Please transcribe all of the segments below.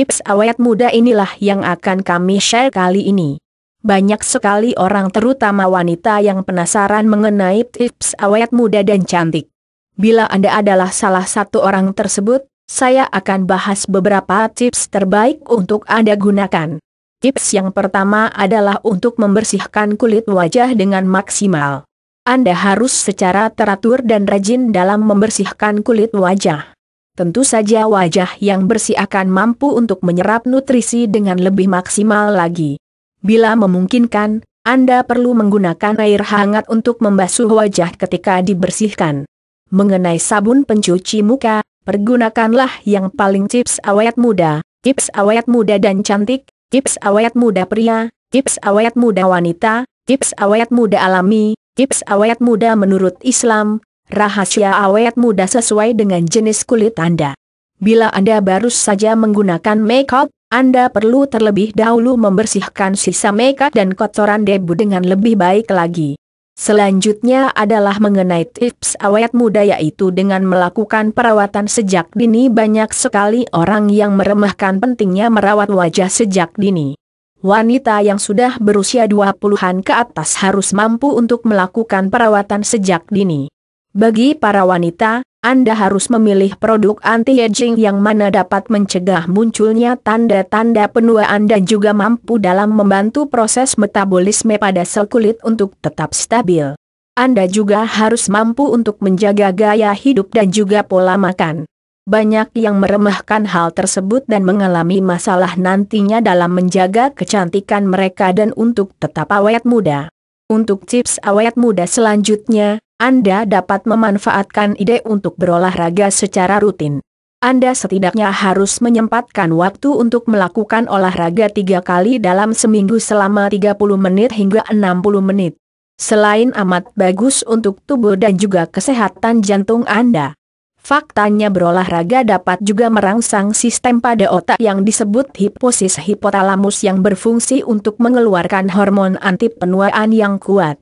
Tips awet muda inilah yang akan kami share kali ini. Banyak sekali orang terutama wanita yang penasaran mengenai tips awet muda dan cantik. Bila Anda adalah salah satu orang tersebut, saya akan bahas beberapa tips terbaik untuk Anda gunakan. Tips yang pertama adalah untuk membersihkan kulit wajah dengan maksimal. Anda harus secara teratur dan rajin dalam membersihkan kulit wajah tentu saja wajah yang bersih akan mampu untuk menyerap nutrisi dengan lebih maksimal lagi. Bila memungkinkan, Anda perlu menggunakan air hangat untuk membasuh wajah ketika dibersihkan. Mengenai sabun pencuci muka, pergunakanlah yang paling tips awet muda, tips awet muda dan cantik, tips awet muda pria, tips awet muda wanita, tips awet muda alami, tips awet muda menurut Islam, rahasia awet muda sesuai dengan jenis kulit Anda. Bila Anda baru saja menggunakan makeup, Anda perlu terlebih dahulu membersihkan sisa makeup dan kotoran debu dengan lebih baik lagi. Selanjutnya adalah mengenai tips awet muda yaitu dengan melakukan perawatan sejak dini banyak sekali orang yang meremehkan pentingnya merawat wajah sejak dini. Wanita yang sudah berusia 20-an ke atas harus mampu untuk melakukan perawatan sejak dini. Bagi para wanita, Anda harus memilih produk anti-aging yang mana dapat mencegah munculnya tanda-tanda penuaan dan juga mampu dalam membantu proses metabolisme pada sel kulit untuk tetap stabil. Anda juga harus mampu untuk menjaga gaya hidup dan juga pola makan. Banyak yang meremehkan hal tersebut dan mengalami masalah nantinya dalam menjaga kecantikan mereka dan untuk tetap awet muda. Untuk tips awet muda selanjutnya, anda dapat memanfaatkan ide untuk berolahraga secara rutin. Anda setidaknya harus menyempatkan waktu untuk melakukan olahraga tiga kali dalam seminggu selama 30 menit hingga 60 menit. Selain amat bagus untuk tubuh dan juga kesehatan jantung Anda. Faktanya berolahraga dapat juga merangsang sistem pada otak yang disebut hiposis hipotalamus yang berfungsi untuk mengeluarkan hormon anti penuaan yang kuat.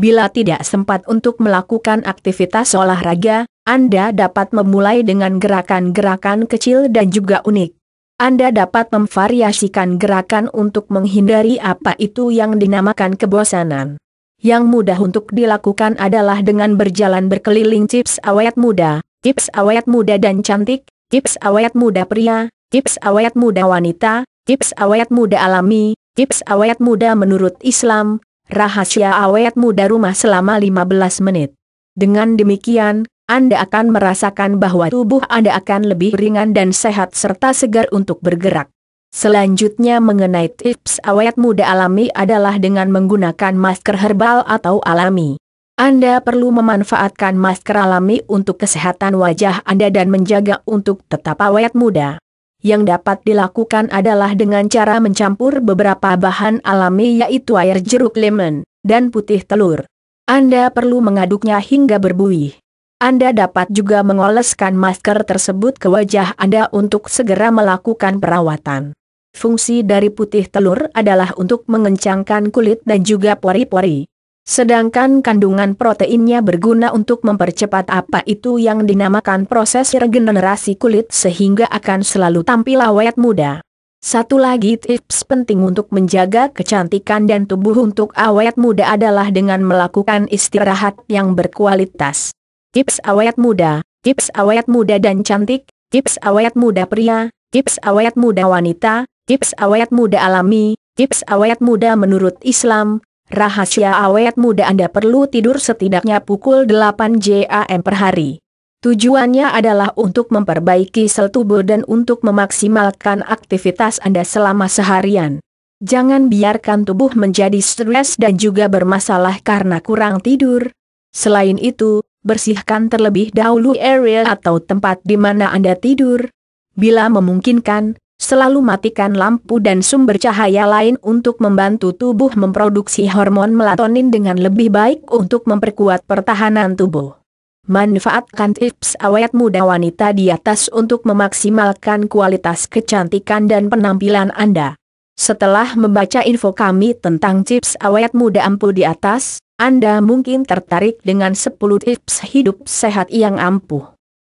Bila tidak sempat untuk melakukan aktivitas olahraga, Anda dapat memulai dengan gerakan-gerakan kecil dan juga unik. Anda dapat memvariasikan gerakan untuk menghindari apa itu yang dinamakan kebosanan. Yang mudah untuk dilakukan adalah dengan berjalan berkeliling tips awet muda, tips awet muda dan cantik, tips awet muda pria, tips awet muda wanita, tips awet muda alami, tips awet muda menurut Islam, rahasia awet muda rumah selama 15 menit. Dengan demikian, Anda akan merasakan bahwa tubuh Anda akan lebih ringan dan sehat serta segar untuk bergerak. Selanjutnya mengenai tips awet muda alami adalah dengan menggunakan masker herbal atau alami. Anda perlu memanfaatkan masker alami untuk kesehatan wajah Anda dan menjaga untuk tetap awet muda. Yang dapat dilakukan adalah dengan cara mencampur beberapa bahan alami yaitu air jeruk lemon, dan putih telur. Anda perlu mengaduknya hingga berbuih. Anda dapat juga mengoleskan masker tersebut ke wajah Anda untuk segera melakukan perawatan. Fungsi dari putih telur adalah untuk mengencangkan kulit dan juga pori-pori. Sedangkan kandungan proteinnya berguna untuk mempercepat apa itu yang dinamakan proses regenerasi kulit sehingga akan selalu tampil awet muda. Satu lagi tips penting untuk menjaga kecantikan dan tubuh untuk awet muda adalah dengan melakukan istirahat yang berkualitas. Tips awet muda, tips awet muda dan cantik, tips awet muda pria, tips awet muda wanita, tips awet muda alami, tips awet muda menurut Islam, Rahasia awet muda Anda perlu tidur setidaknya pukul 8 JAM per hari. Tujuannya adalah untuk memperbaiki sel tubuh dan untuk memaksimalkan aktivitas Anda selama seharian. Jangan biarkan tubuh menjadi stres dan juga bermasalah karena kurang tidur. Selain itu, bersihkan terlebih dahulu area atau tempat di mana Anda tidur. Bila memungkinkan, selalu matikan lampu dan sumber cahaya lain untuk membantu tubuh memproduksi hormon melatonin dengan lebih baik untuk memperkuat pertahanan tubuh. Manfaatkan tips awet muda wanita di atas untuk memaksimalkan kualitas kecantikan dan penampilan Anda. Setelah membaca info kami tentang tips awet muda ampuh di atas, Anda mungkin tertarik dengan 10 tips hidup sehat yang ampuh.